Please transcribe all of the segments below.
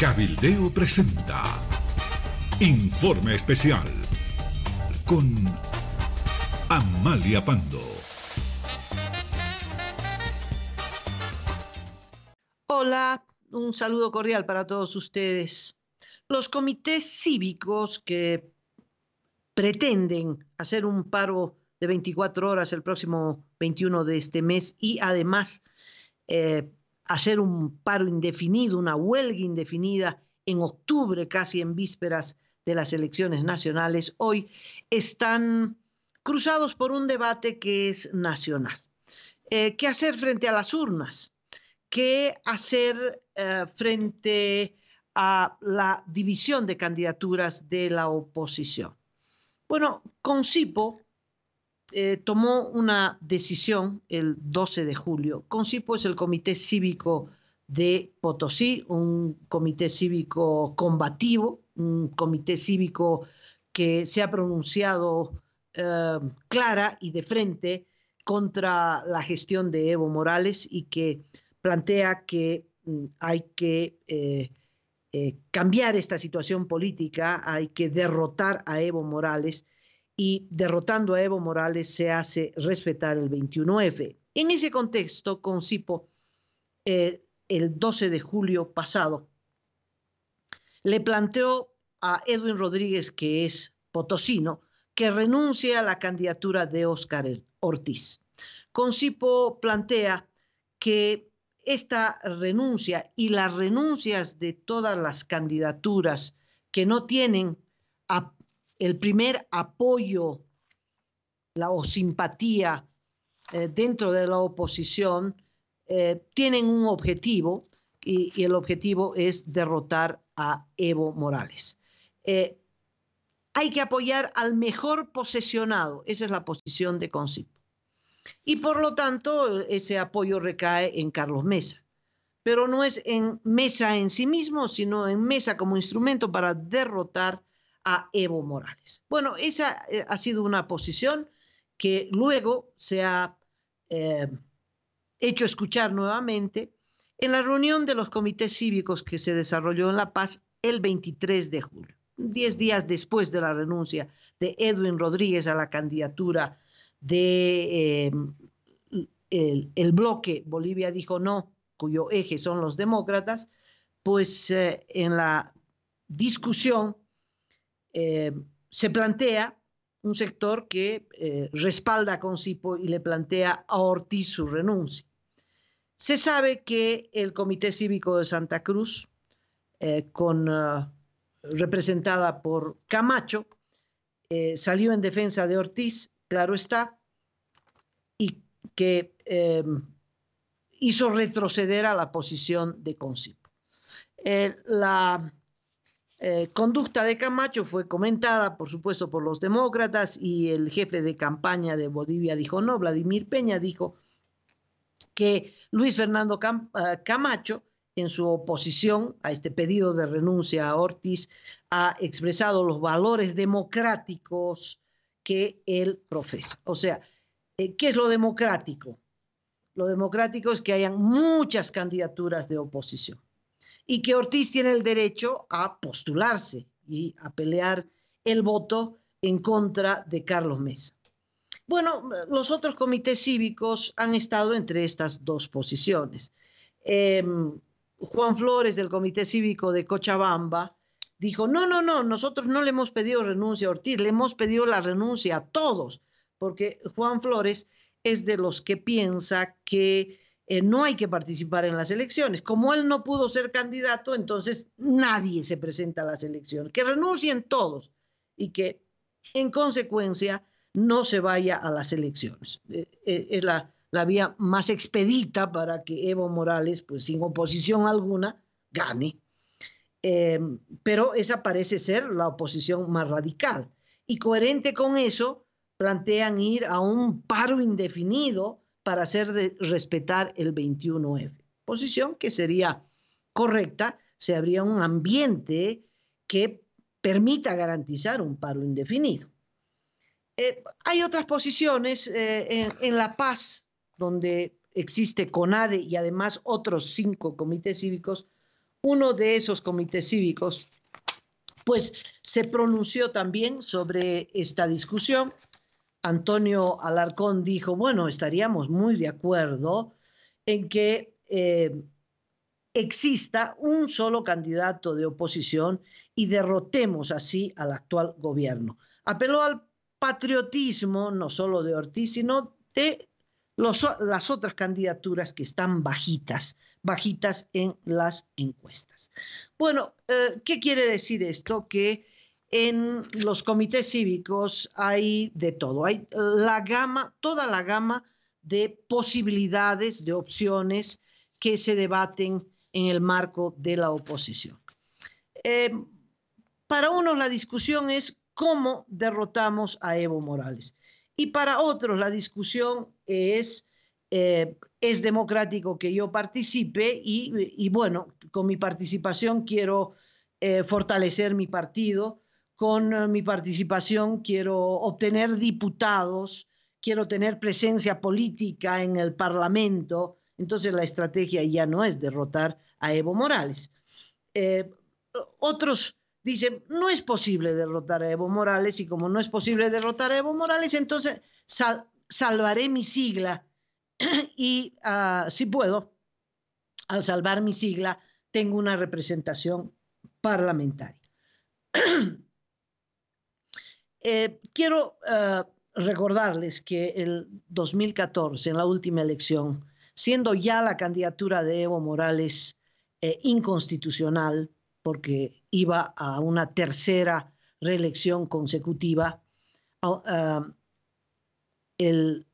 Cabildeo presenta Informe Especial con Amalia Pando. Hola, un saludo cordial para todos ustedes. Los comités cívicos que pretenden hacer un paro de 24 horas el próximo 21 de este mes y además eh, hacer un paro indefinido, una huelga indefinida en octubre, casi en vísperas de las elecciones nacionales, hoy están cruzados por un debate que es nacional. Eh, ¿Qué hacer frente a las urnas? ¿Qué hacer eh, frente a la división de candidaturas de la oposición? Bueno, con eh, tomó una decisión el 12 de julio. Concipo es el Comité Cívico de Potosí, un comité cívico combativo, un comité cívico que se ha pronunciado eh, clara y de frente contra la gestión de Evo Morales y que plantea que mm, hay que eh, cambiar esta situación política, hay que derrotar a Evo Morales y derrotando a Evo Morales se hace respetar el 21F. En ese contexto, Concipo, eh, el 12 de julio pasado, le planteó a Edwin Rodríguez, que es potosino, que renuncie a la candidatura de Óscar Ortiz. Concipo plantea que esta renuncia y las renuncias de todas las candidaturas que no tienen a el primer apoyo la, o simpatía eh, dentro de la oposición eh, tienen un objetivo y, el objetivo es derrotar a Evo Morales. Eh, hay que apoyar al mejor posesionado, esa es la posición de Concipo. Y por lo tanto, ese apoyo recae en Carlos Mesa. Pero no es en Mesa en sí mismo, sino en Mesa como instrumento para derrotar a Evo Morales. Bueno, esa eh, ha sido una posición que luego se ha eh, hecho escuchar nuevamente en la reunión de los comités cívicos que se desarrolló en La Paz el 23 de julio, Diez días después de la renuncia de Edwin Rodríguez a la candidatura de... Eh, el, bloque Bolivia dijo no, cuyo eje son los demócratas, pues en la discusión eh, se plantea un sector que eh, respalda a Concipo y le plantea a Ortiz su renuncia. Se sabe que el Comité Cívico de Santa Cruz, eh, con, representada por Camacho, salió en defensa de Ortiz, claro está, y que hizo retroceder a la posición de Concipo. la eh, conducta de Camacho fue comentada, por supuesto, por los demócratas y el jefe de campaña de Bolivia dijo no, Vladimir Peña dijo que Luis Fernando eh, Camacho, en su oposición a este pedido de renuncia a Ortiz, ha expresado los valores democráticos que él profesa. O sea, eh, ¿qué es lo democrático? Lo democrático es que hayan muchas candidaturas de oposición y que Ortiz tiene el derecho a postularse y a pelear el voto en contra de Carlos Mesa. Bueno, los otros comités cívicos han estado entre estas dos posiciones. Em, Juan Flores del Comité Cívico de Cochabamba dijo, no, no, no, nosotros no le hemos pedido renuncia a Ortiz, le hemos pedido la renuncia a todos, porque Juan Flores es de los que piensa que eh, no hay que participar en las elecciones. Como él no pudo ser candidato, entonces nadie se presenta a las elecciones. Que renuncien todos y que en consecuencia no se vaya a las elecciones. Eh, eh, es la, la, vía más expedita para que Evo Morales, pues sin oposición alguna, gane. Em, pero esa parece ser la oposición más radical. Y coherente con eso, plantean ir a un paro indefinido para hacer de respetar el 21F. Posición que sería correcta se si habría un ambiente que permita garantizar un paro indefinido. Eh, hay otras posiciones eh, en, en La Paz, donde existe CONADE y además otros cinco comités cívicos. Uno de esos comités cívicos, pues se pronunció también sobre esta discusión Antonio Alarcón dijo, bueno, estaríamos muy de acuerdo en que eh, exista un solo candidato de oposición y derrotemos así al actual gobierno. Apeló al patriotismo, no solo de Ortiz, sino de las otras candidaturas que están bajitas, bajitas en las encuestas. Bueno, eh, ¿qué quiere decir esto? Que en los comités cívicos hay de todo, hay la gama, toda la gama de posibilidades, de opciones que se debaten en el marco de la oposición. Eh, para unos la discusión es cómo derrotamos a Evo Morales y para otros la discusión es eh, es democrático que yo participe y, bueno, con mi participación quiero eh, fortalecer mi partido con eh, mi participación quiero obtener diputados, quiero tener presencia política en el Parlamento, entonces la estrategia ya no es derrotar a Evo Morales. Eh, otros dicen, no es posible derrotar a Evo Morales y como no es posible derrotar a Evo Morales, entonces salvaré mi sigla y ah, si puedo, al salvar mi sigla, tengo una representación parlamentaria. Eh, quiero eh, recordarles que el 2014, en la última elección, siendo ya la candidatura de Evo Morales eh, inconstitucional, porque iba a una tercera reelección consecutiva, el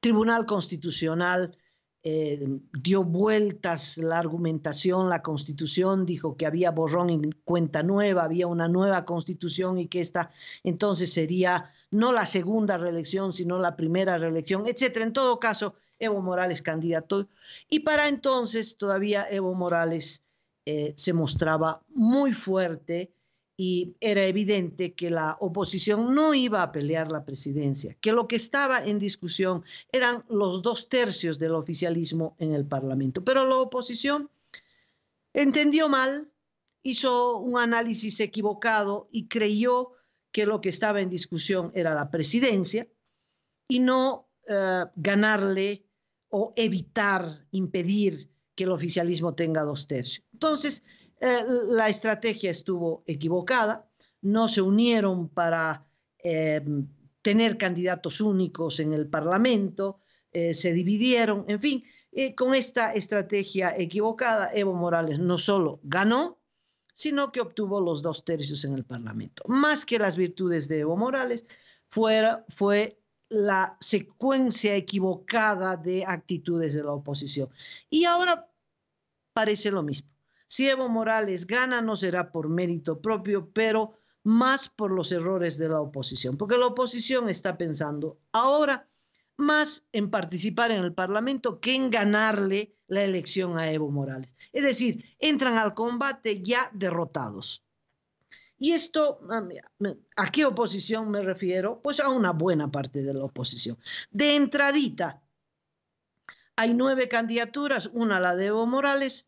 Tribunal Constitucional eh, dio vueltas la argumentación, la constitución, dijo que había borrón en cuenta nueva, había una nueva constitución y que esta entonces sería no la segunda reelección, sino la primera reelección, etcétera. En todo caso, Evo Morales candidato. Y para entonces todavía Evo Morales eh, se mostraba muy fuerte y era evidente que la oposición no iba a pelear la presidencia, que lo que estaba en discusión eran los dos tercios del oficialismo en el Parlamento. Pero la oposición entendió mal, hizo un análisis equivocado y creyó que lo que estaba en discusión era la presidencia y no eh, ganarle o evitar, impedir que el oficialismo tenga dos tercios. Entonces, eh, la estrategia estuvo equivocada, no se unieron para em, tener candidatos únicos en el Parlamento, eh, se dividieron, en fin, eh, con esta estrategia equivocada, Evo Morales no solo ganó, sino que obtuvo los dos tercios en el Parlamento. Más que las virtudes de Evo Morales, fuera, fue la secuencia equivocada de actitudes de la oposición. Y ahora parece lo mismo. Si Evo Morales gana, no será por mérito propio, pero más por los errores de la oposición, porque la oposición está pensando ahora más en participar en el Parlamento que en ganarle la elección a Evo Morales. Es decir, entran al combate ya derrotados. Y esto, ah, ¿a qué oposición me refiero? Pues a una buena parte de la oposición. De entradita, hay nueve candidaturas, una la de Evo Morales,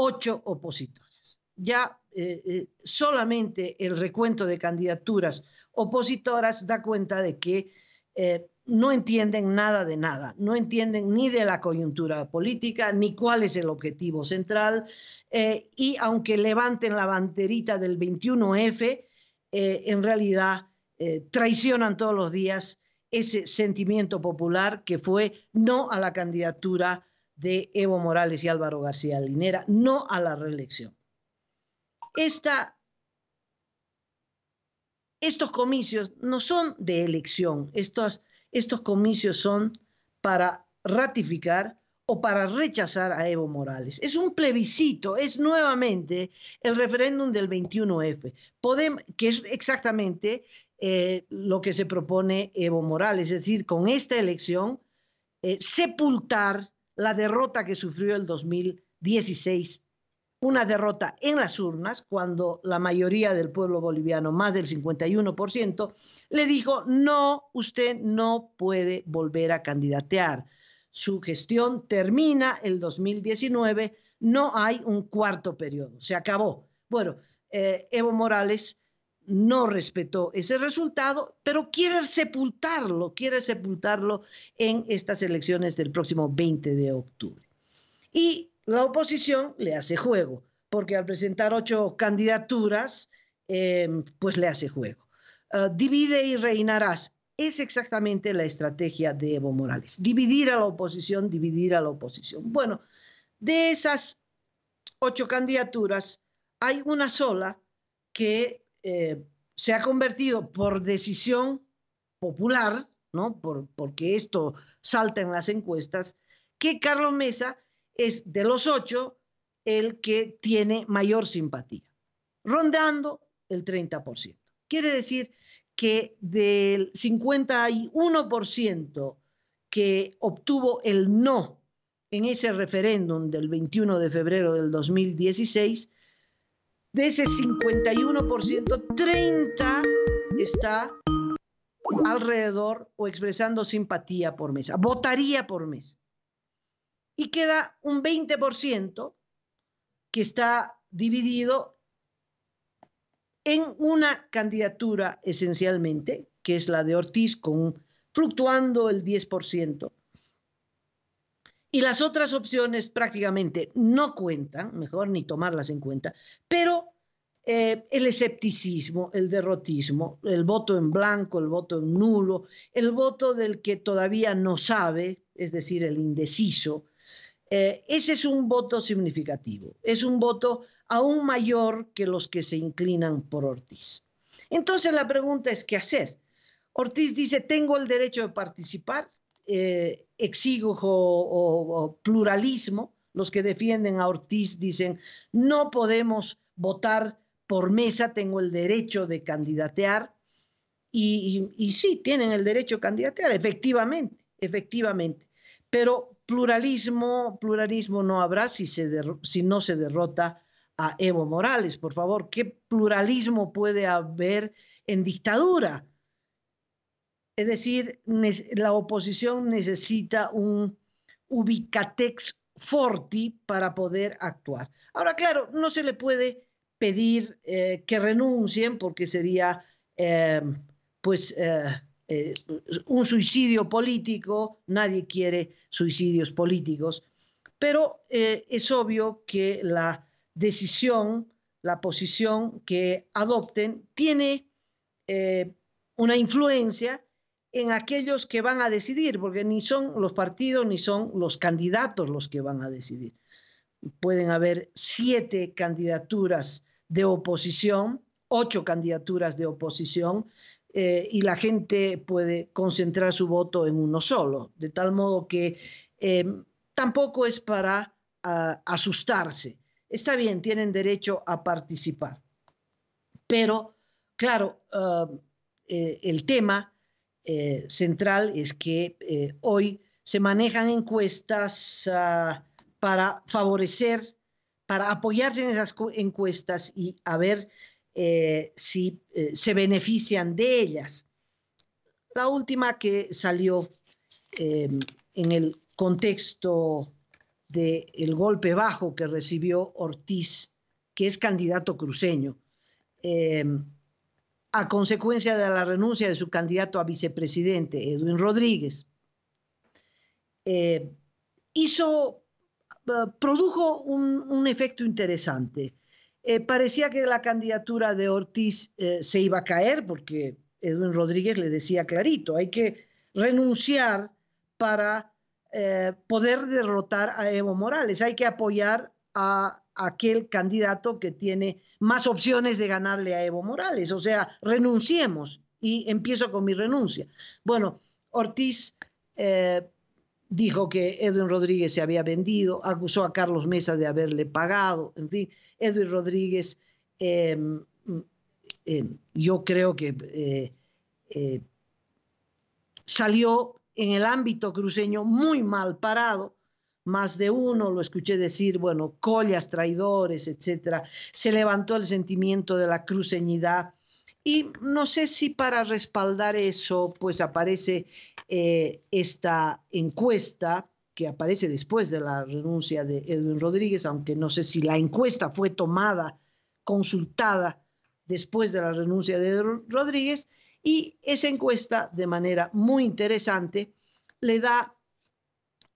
ocho opositores. Ya eh, eh, solamente el recuento de candidaturas opositoras da cuenta de que eh, no entienden nada de nada, no entienden ni de la coyuntura política, ni cuál es el objetivo central, y aunque levanten la banderita del 21F, en realidad traicionan todos los días ese sentimiento popular que fue no a la candidatura de Evo Morales y Álvaro García Linera, no a la reelección. Esta, estos comicios no son de elección, estos, estos comicios son para ratificar o para rechazar a Evo Morales. Es un plebiscito, es nuevamente el referéndum del 21F, que es exactamente eh, lo que se propone Evo Morales, es decir, con esta elección eh, sepultar la derrota que sufrió el 2016, una derrota en las urnas, cuando la mayoría del pueblo boliviano, más del 51%, le dijo, no, usted no puede volver a candidatear. Su gestión termina el 2019, no hay un cuarto periodo, se acabó. Bueno, eh, Evo Morales no respetó ese resultado, pero quiere sepultarlo, quiere sepultarlo en estas elecciones del próximo 20 de octubre. Y la oposición le hace juego, porque al presentar ocho candidaturas, em, pues le hace juego. Ah, divide y reinarás. Es exactamente la estrategia de Evo Morales. Dividir a la oposición, dividir a la oposición. Bueno, de esas ocho candidaturas, hay una sola que eh, se ha convertido por decisión popular, ¿no? porque esto salta en las encuestas, que Carlos Mesa es de los ocho el que tiene mayor simpatía, rondando el 30%. Quiere decir que del 51% que obtuvo el no en ese referéndum del 21 de febrero del 2016, de ese 51%, 30 está alrededor o expresando simpatía por Mesa, votaría por mes. Y queda un 20% que está dividido en una candidatura esencialmente, que es la de Ortiz, con fluctuando el 10%, y las otras opciones prácticamente no cuentan, mejor ni tomarlas en cuenta, pero eh, el escepticismo, el derrotismo, el voto en blanco, el voto en nulo, el voto del que todavía no sabe, es decir, el indeciso, eh, ese es un voto significativo, es un voto aún mayor que los que se inclinan por Ortiz. Entonces la pregunta es, ¿qué hacer? Ortiz dice, tengo el derecho de participar, eh, o, pluralismo, los que defienden a Ortiz dicen, no podemos votar por mesa, tengo el derecho de candidatear. Y, sí, tienen el derecho a candidatear, efectivamente, efectivamente. Pero pluralismo, pluralismo no habrá si, se si no se derrota a Evo Morales. Por favor, ¿qué pluralismo puede haber en dictadura? Es decir, la oposición necesita un ubicatex forti para poder actuar. Ahora, claro, no se le puede pedir eh, que renuncien porque sería eh, pues eh, un suicidio político, nadie quiere suicidios políticos, pero es obvio que la decisión, la posición que adopten tiene una influencia en aquellos que van a decidir, porque ni son los partidos ni son los candidatos los que van a decidir. Pueden haber siete candidaturas de oposición, ocho candidaturas de oposición, eh, y la gente puede concentrar su voto en uno solo, de tal modo que em, tampoco es para asustarse. Está bien, tienen derecho a participar, pero claro, ah, eh, el tema eh, central es que eh, hoy se manejan encuestas ah, para favorecer, para apoyarse en esas encuestas y a ver eh, si se benefician de ellas. La última que salió em, en el contexto del el golpe bajo que recibió Ortiz, que es candidato cruceño. Em, a consecuencia de la renuncia de su candidato a vicepresidente, Edwin Rodríguez. Eh, hizo, eh, produjo un, efecto interesante. Eh, parecía que la candidatura de Ortiz se iba a caer porque Edwin Rodríguez le decía clarito, hay que renunciar para poder derrotar a Evo Morales, hay que apoyar a aquel candidato que tiene más opciones de ganarle a Evo Morales. O sea, renunciemos y empiezo con mi renuncia. Bueno, Ortiz eh, dijo que Edwin Rodríguez se había vendido, acusó a Carlos Mesa de haberle pagado, en fin, Edwin Rodríguez, em, em, yo creo que eh, eh, salió en el ámbito cruceño muy mal parado más de uno lo escuché decir, bueno, collas, traidores, etcétera Se levantó el sentimiento de la cruceñidad y no sé si para respaldar eso, pues aparece eh, esta encuesta que aparece después de la renuncia de Edwin Rodríguez, aunque no sé si la encuesta fue tomada, consultada después de la renuncia de Edwin Rodríguez, y esa encuesta, de manera muy interesante, le da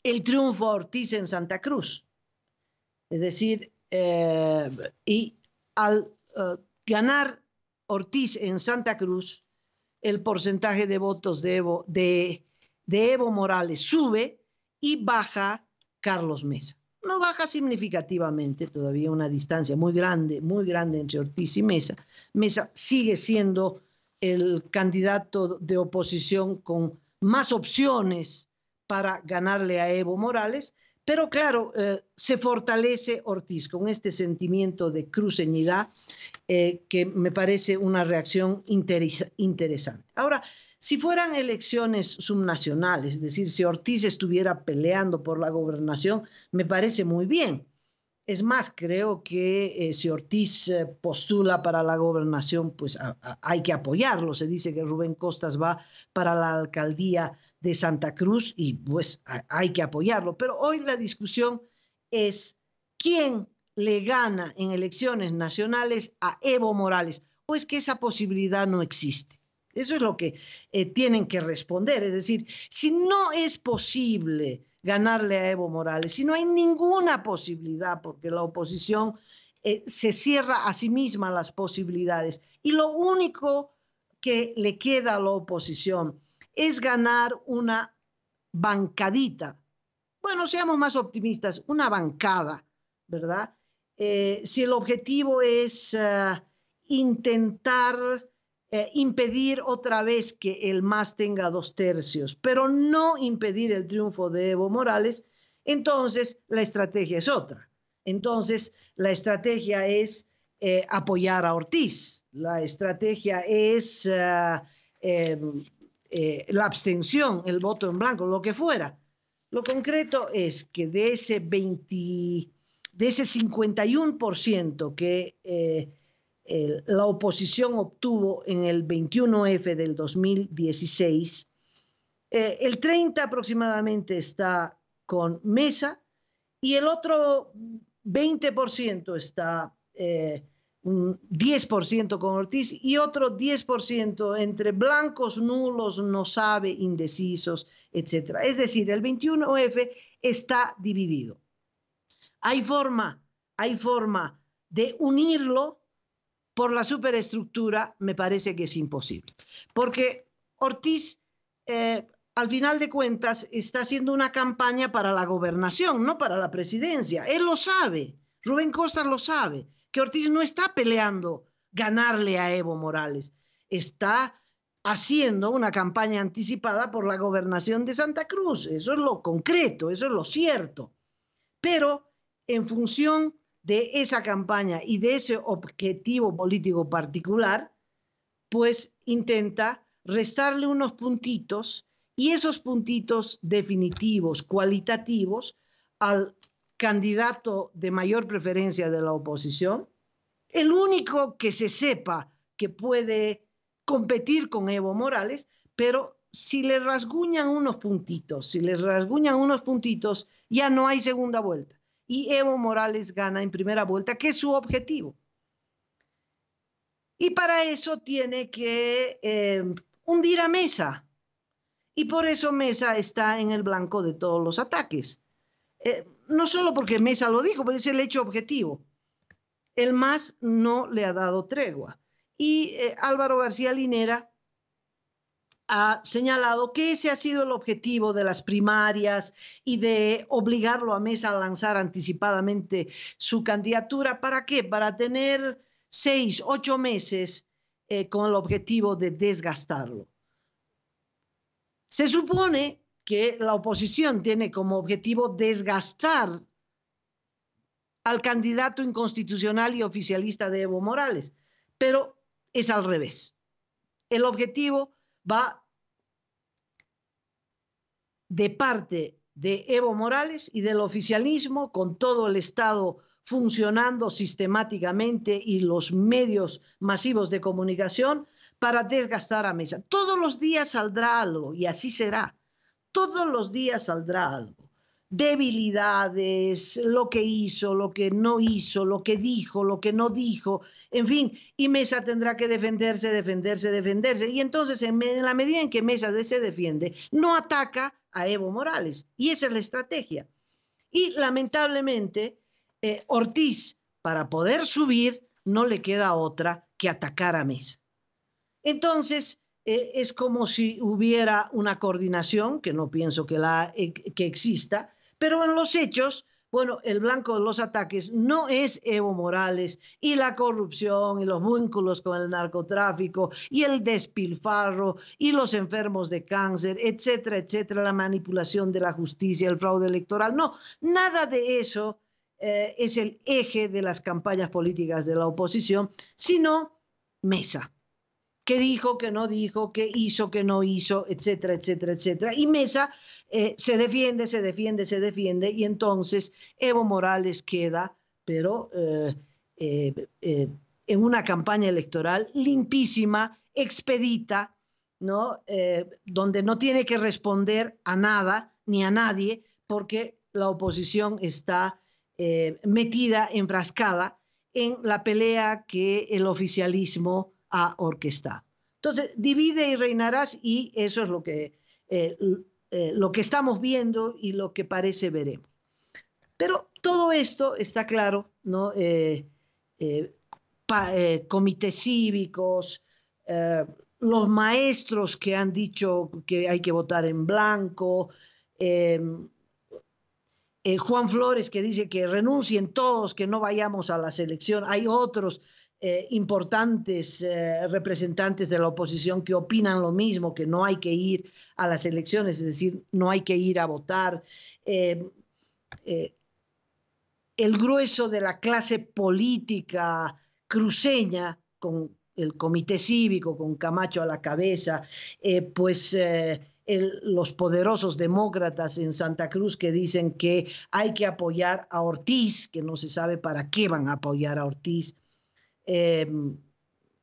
el triunfo a Ortiz en Santa Cruz. Es decir, eh, y al eh, ganar Ortiz en Santa Cruz, el porcentaje de votos de Evo, de Evo Morales sube y baja Carlos Mesa. No baja significativamente, todavía una distancia muy grande, muy grande entre Ortiz y Mesa. Mesa sigue siendo el candidato de oposición con más opciones para ganarle a Evo Morales, pero claro, eh, se fortalece Ortiz con este sentimiento de cruceñidad eh, que me parece una reacción interesante. Ahora, si fueran elecciones subnacionales, es decir, si Ortiz estuviera peleando por la gobernación, me parece muy bien. Es más, creo que eh, si Ortiz postula para la gobernación, pues hay que apoyarlo. Se dice que Rubén Costas va para la alcaldía de Santa Cruz y pues hay que apoyarlo. Pero hoy la discusión es quién le gana en elecciones nacionales a Evo Morales. O es pues que esa posibilidad no existe. Eso es lo que eh, tienen que responder. Es decir, si no es posible ganarle a Evo Morales, si no hay ninguna posibilidad, porque la oposición eh, se cierra a sí misma las posibilidades, y lo único que le queda a la oposición es ganar una bancadita. Bueno, seamos más optimistas, una bancada, ¿verdad? Eh, si el objetivo es eh, intentar eh, impedir otra vez que el MAS tenga dos tercios, pero no impedir el triunfo de Evo Morales, entonces la estrategia es otra. Entonces la estrategia es apoyar a Ortiz, la estrategia es... Em, eh, la abstención, el voto en blanco, lo que fuera. Lo concreto es que de ese 20, de ese 51% que eh, la oposición obtuvo en el 21F del 2016, eh, el 30 aproximadamente está con Mesa y el otro 20% está eh, 10% con Ortiz y otro 10% entre blancos, nulos, no sabe, indecisos, etc. Es decir, el 21F está dividido. Hay forma, hay forma de unirlo por la superestructura, me parece que es imposible. Porque Ortiz, eh, al final de cuentas, está haciendo una campaña para la gobernación, no para la presidencia. Él lo sabe, Rubén Costa lo sabe que Ortiz no está peleando ganarle a Evo Morales, está haciendo una campaña anticipada por la gobernación de Santa Cruz. Eso es lo concreto, eso es lo cierto. Pero en función de esa campaña y de ese objetivo político particular, pues intenta restarle unos puntitos y esos puntitos definitivos, cualitativos, al candidato de mayor preferencia de la oposición, el único que se sepa que puede competir con Evo Morales, pero si le rasguñan unos puntitos, si le rasguñan unos puntitos, ya no hay segunda vuelta. Y Evo Morales gana en primera vuelta, que es su objetivo. Y para eso tiene que eh, hundir a Mesa. Y por eso Mesa está en el blanco de todos los ataques. Eh, no solo porque Mesa lo dijo, pero es el hecho objetivo. El MAS no le ha dado tregua. Y eh, Álvaro García Linera ha señalado que ese ha sido el objetivo de las primarias y de obligarlo a Mesa a lanzar anticipadamente su candidatura. ¿Para qué? Para tener seis, ocho meses eh, con el objetivo de desgastarlo. Se supone que la oposición tiene como objetivo desgastar al candidato inconstitucional y oficialista de Evo Morales, pero es al revés. El objetivo va de parte de Evo Morales y del oficialismo, con todo el Estado funcionando sistemáticamente y los medios masivos de comunicación para desgastar a Mesa. Todos los días saldrá algo y así será todos los días saldrá algo. Debilidades, lo que hizo, lo que no hizo, lo que dijo, lo que no dijo, en fin, y Mesa tendrá que defenderse, defenderse, defenderse. Y entonces, en, la medida en que Mesa se defiende, no ataca a Evo Morales. Y esa es la estrategia. Y lamentablemente, eh, Ortiz, para poder subir, no le queda otra que atacar a Mesa. Entonces, e, es como si hubiera una coordinación, que no pienso que, la, eh, que exista, pero en los hechos, bueno, el blanco de los ataques no es Evo Morales y la corrupción y los vínculos con el narcotráfico y el despilfarro y los enfermos de cáncer, etcétera, etcétera, la manipulación de la justicia, el fraude electoral. No, nada de eso eh, es el eje de las campañas políticas de la oposición, sino Mesa qué dijo, qué no dijo, qué hizo, qué no hizo, etcétera, etcétera, etcétera. Y Mesa eh, se defiende, se defiende, se defiende, y entonces Evo Morales queda, pero eh, eh, en una campaña electoral limpísima, expedita, ¿no? donde no tiene que responder a nada ni a nadie, porque la oposición está metida, enfrascada en la pelea que el oficialismo a Entonces, divide y reinarás y eso es lo que, eh, eh, lo que estamos viendo y lo que parece veremos. Pero todo esto está claro, ¿no? Eh, comités cívicos, los maestros que han dicho que hay que votar en blanco, Juan Flores que dice que renuncien todos, que no vayamos a la selección, hay otros eh, importantes eh, representantes de la oposición que opinan lo mismo, que no hay que ir a las elecciones, es decir, no hay que ir a votar. Eh, el grueso de la clase política cruceña, con el comité cívico, con Camacho a la cabeza, pues... los poderosos demócratas en Santa Cruz que dicen que hay que apoyar a Ortiz, que no se sabe para qué van a apoyar a Ortiz, Em,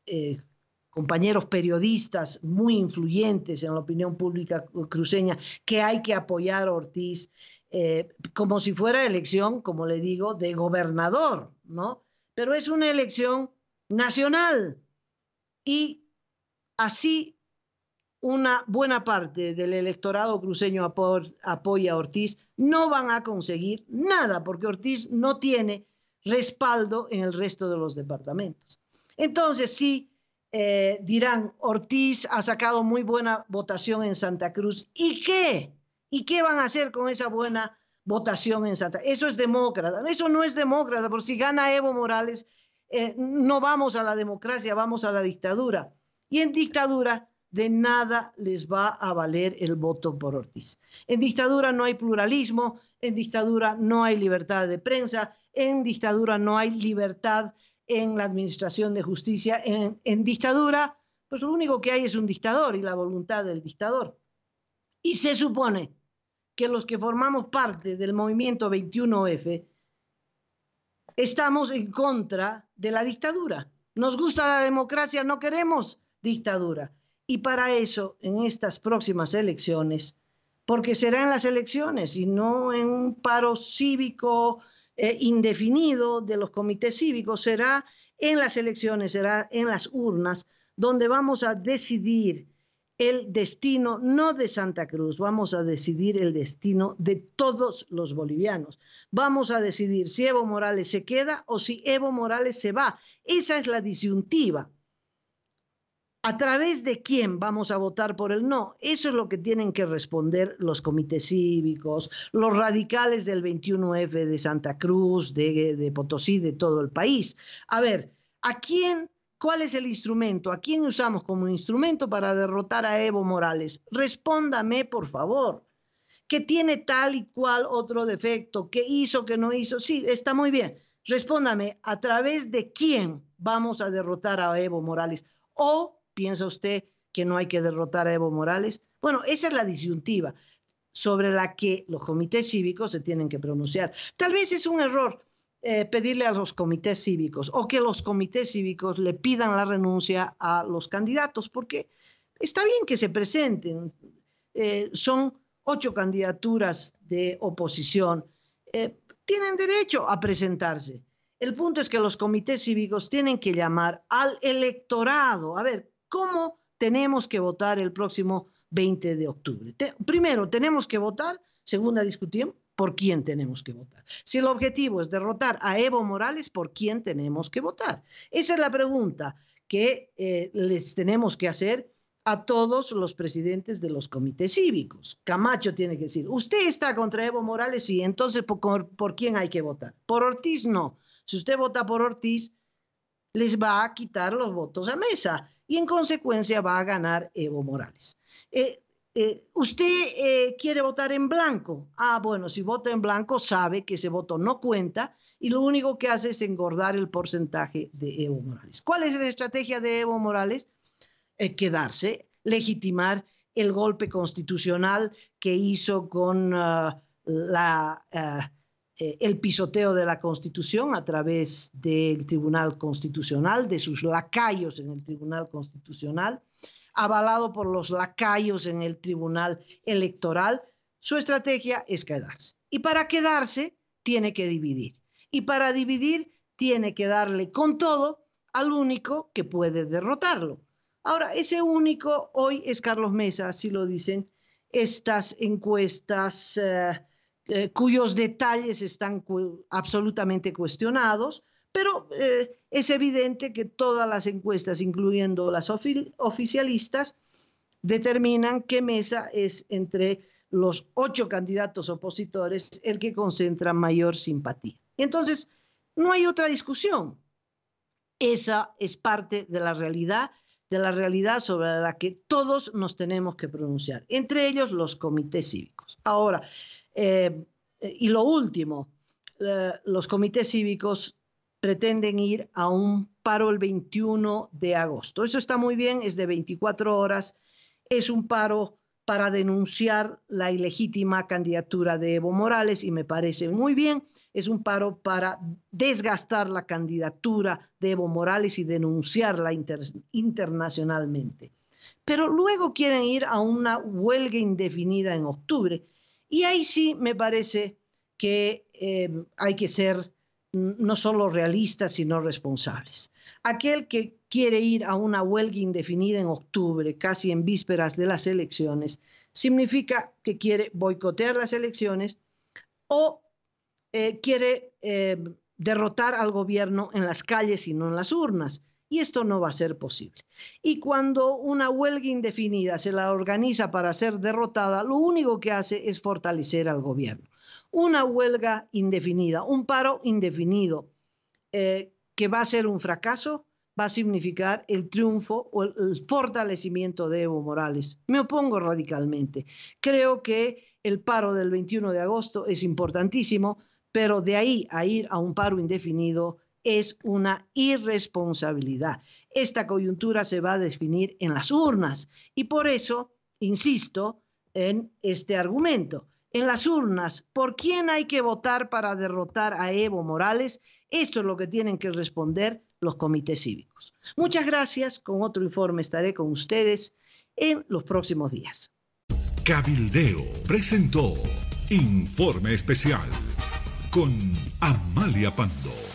eh, compañeros periodistas muy influyentes en la opinión pública cruceña, que hay que apoyar a Ortiz, eh, como si fuera elección, como le digo, de gobernador, ¿no? Pero es una elección nacional y así una buena parte del electorado cruceño apoya a Ortiz, no van a conseguir nada, porque Ortiz no tiene respaldo en el resto de los departamentos. Entonces, sí, eh, dirán, Ortiz ha sacado muy buena votación en Santa Cruz. ¿Y qué? ¿Y qué van a hacer con esa buena votación en Santa Cruz? Eso es demócrata. Eso no es demócrata, Por si gana Evo Morales, eh, no vamos a la democracia, vamos a la dictadura. Y en dictadura de nada les va a valer el voto por Ortiz. En dictadura no hay pluralismo, en dictadura no hay libertad de prensa, en dictadura no hay libertad en la administración de justicia. En, dictadura, pues lo único que hay es un dictador y la voluntad del dictador. Y se supone que los que formamos parte del movimiento 21F estamos en contra de la dictadura. Nos gusta la democracia, no queremos dictadura. Y para eso, en estas próximas elecciones, porque será en las elecciones y no en un paro cívico, eh, indefinido de los comités cívicos será en las elecciones, será en las urnas, donde vamos a decidir el destino no de Santa Cruz, vamos a decidir el destino de todos los bolivianos. Vamos a decidir si Evo Morales se queda o si Evo Morales se va. Esa es la disyuntiva. ¿A través de quién vamos a votar por el no? Eso es lo que tienen que responder los comités cívicos, los radicales del 21F de Santa Cruz, de, Potosí, de todo el país. A ver, ¿a quién ¿Cuál es el instrumento? ¿A quién usamos como instrumento para derrotar a Evo Morales? Respóndame, por favor. ¿Qué tiene tal y cual otro defecto? ¿Qué hizo, qué no hizo? Sí, está muy bien. Respóndame, ¿a través de quién vamos a derrotar a Evo Morales? ¿O ¿Piensa usted que no hay que derrotar a Evo Morales? Bueno, esa es la disyuntiva sobre la que los comités cívicos se tienen que pronunciar. Tal vez es un error eh, pedirle a los comités cívicos o que los comités cívicos le pidan la renuncia a los candidatos, porque está bien que se presenten. Eh, son ocho candidaturas de oposición. Eh, tienen derecho a presentarse. El punto es que los comités cívicos tienen que llamar al electorado. A ver, cómo tenemos que votar el próximo 20 de octubre. primero, tenemos que votar, segunda, discusión, por quién tenemos que votar. Si el objetivo es derrotar a Evo Morales, ¿por quién tenemos que votar? Esa es la pregunta que eh, les tenemos que hacer a todos los presidentes de los comités cívicos. Camacho tiene que decir, usted está contra Evo Morales, sí, entonces por quién hay que votar? Por Ortiz no. Si usted vota por Ortiz, les va a quitar los votos a mesa y en consecuencia va a ganar Evo Morales. Eh, eh, usted eh, quiere votar en blanco. Ah, bueno, si vota en blanco sabe que ese voto no cuenta y lo único que hace es engordar el porcentaje de Evo Morales. ¿Cuál es la estrategia de Evo Morales? quedarse, legitimar el golpe constitucional que hizo con ah, la... Ah, eh, el pisoteo de la Constitución a través del Tribunal Constitucional, de sus lacayos en el Tribunal Constitucional, avalado por los lacayos en el Tribunal Electoral, su estrategia es quedarse. Y para quedarse tiene que dividir. Y para dividir tiene que darle con todo al único que puede derrotarlo. Ahora, ese único hoy es Carlos Mesa, así lo dicen estas encuestas eh, eh, cuyos detalles están absolutamente cuestionados, pero eh, es evidente que todas las encuestas, incluyendo las oficialistas, determinan qué Mesa es entre los ocho candidatos opositores el que concentra mayor simpatía. Entonces, no hay otra discusión. Esa es parte de la realidad, de la realidad sobre la que todos nos tenemos que pronunciar, entre ellos los comités cívicos. Ahora, eh, y lo último, eh, los comités cívicos pretenden ir a un paro el 21 de agosto. Eso está muy bien, es de 24 horas, es un paro para denunciar la ilegítima candidatura de Evo Morales y me parece muy bien, es un paro para desgastar la candidatura de Evo Morales y denunciarla internacionalmente. Pero luego quieren ir a una huelga indefinida en octubre y ahí sí me parece que eh, hay que ser no solo realistas, sino responsables. Aquel que quiere ir a una huelga indefinida en octubre, casi en vísperas de las elecciones, significa que quiere boicotear las elecciones o eh, quiere eh, derrotar al gobierno en las calles y no en las urnas. Y esto no va a ser posible. Y cuando una huelga indefinida se la organiza para ser derrotada, lo único que hace es fortalecer al gobierno. Una huelga indefinida, un paro indefinido, eh, que va a ser un fracaso, va a significar el triunfo o el fortalecimiento de Evo Morales. Me opongo radicalmente. Creo que el paro del 21 de agosto es importantísimo, pero de ahí a ir a un paro indefinido es una irresponsabilidad. Esta coyuntura se va a definir en las urnas y por eso insisto en este argumento. En las urnas, ¿por quién hay que votar para derrotar a Evo Morales? Esto es lo que tienen que responder los comités cívicos. Muchas gracias. Con otro informe estaré con ustedes en los próximos días. Cabildeo presentó Informe Especial con Amalia Pando.